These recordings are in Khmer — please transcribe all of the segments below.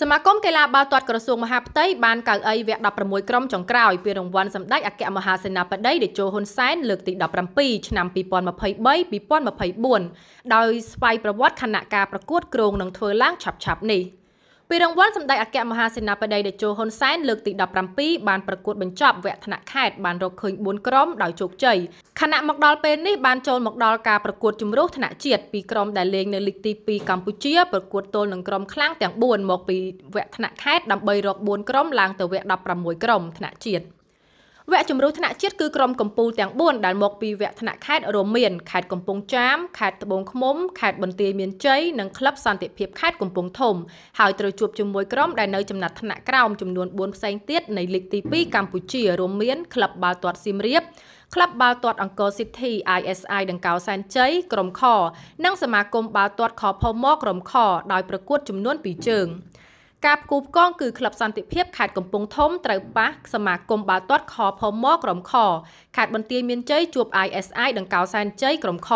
សមាគមកីឡាបាល់ទាត់ក្រសួងមហាផ្ទៃបានកៅអីវគ្គ16ក្រុមចុងក្រោយពីរង្វាន់សម្ដេចអគ្គមហាសេនាបតីតេជោហ៊ុនសែនលើកទី17ឆ្នាំ2023-2024ដោយស្វ័យប្រវត្តិគណៈការប្រកួតគ្រងនឹងធ្វើឡើងឆាប់ៗនេះ។ពីរង្វាន់សម្ដេចអគ្គមហាសេនាបតីតេជោហ៊ុនសែនលើកទី17បានប្រកួតបញ្ចប់វគ្គថ្នាក់ខេត្តបានរកឃើញ4ក្រុមដោយជោគជ័យខណៈមកដល់ពេលនេះបានចូលមកដល់ការប្រកួតជម្រុះថ្នាក់ជាតិពីក្រុមដែលលេងនៅលីកទី2កម្ពុជាប្រកួតទល់នឹងក្រុមខ្លាំងទាំង4មកពីវគ្គថ្នាក់ខេត្តដើម្បីរក4ក្រុមឡើងទៅវគ្គ16ក្រុមថ្នាក់ជាតិ។វគ្គជំរុះថ្នាក់ជាតិគឺក្រុមកម្ពុជាទាំង4ដែលមកពីវគ្គថ្នាក់ខេត្តរួមមានខេត្តកំពង់ចាមខេត្តត្បូងឃ្មុំខេត្តបន្ទាយមានជ័យនិងក្លឹបសន្តិភាពខេត្តកំពង់ធំហើយត្រូវជួបជាមួយក្រុមដែលនៅចំណាត់ថ្នាក់ក្រោមចំនួន4ផ្សេងទៀតនៃលីកទី2កម្ពុជារួមមានក្លឹបបាល់ទាត់សៀមរាបក្លឹបបាល់ទាត់អង្គរ City ISI ដង្កោសែនជ័យក្រុមខនិង សមាគមបាល់ទាត់ខផមមកក្រុមខដោយប្រកួតចំនួន2ជើង។ការផ្គូផ្គងគឺក្លឹបសន្តិភាពខេត្តកំពង់ធំត្រូវប៉ះសមាគមបាល់ទាត់ខផមក្រុមខខេត្តបន្ទាយមានជ័យជួប ISI ដង្កោសែនជ័យក្រុមខ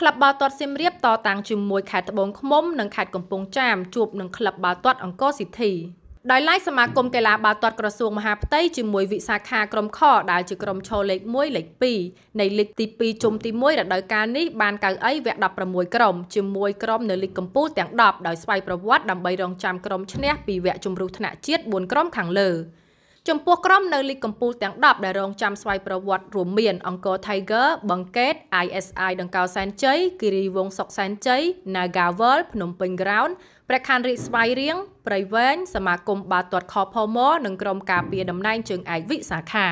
ក្លឹបបាល់ទាត់សៀមរាបតតាំងជាមួយខេត្តត្បូងឃ្មុំនិងខេត្តកំពង់ចាមជួបនឹងក្លឹបបាល់ទាត់អង្គរស៊ីធីដោយឡែកសមាគមកីឡាបាល់ទាត់ក្រសួងមហាផ្ទៃជាមួយវិសាខាក្រុមខដែលជាក្រុមឈរលេខ1លេខ2នៃលីកទី2ជុំទី1រដូវកាលនេះបានកៅអីវគ្គ16ក្រុមជាមួយក្រុមនៅលីកកំពូលទាំង10ដោយស្វ័យប្រវត្តិដើម្បីរងចាំក្រុមឈ្នះពីវគ្គជម្រុះថ្នាក់ជាតិ4ក្រុមខាងលើ។ចំពោះក្រុមនៅលីកកំពូលទាំង10ដែលរងចាំស្វ័យប្រវត្តិរួមមានអង្គរ Tiger បង្កេត ISI ដង្កោសែនជ័យគិរីវងសុកសែនជ័យ Nagawal ភ្នំពេញ Ground ព្រះខានរាជស្វាយរៀងព្រៃវែងសមាគមបាល់ទាត់ខផមនិងក្រុមការពារតំណែងជើងឯកវិសាខា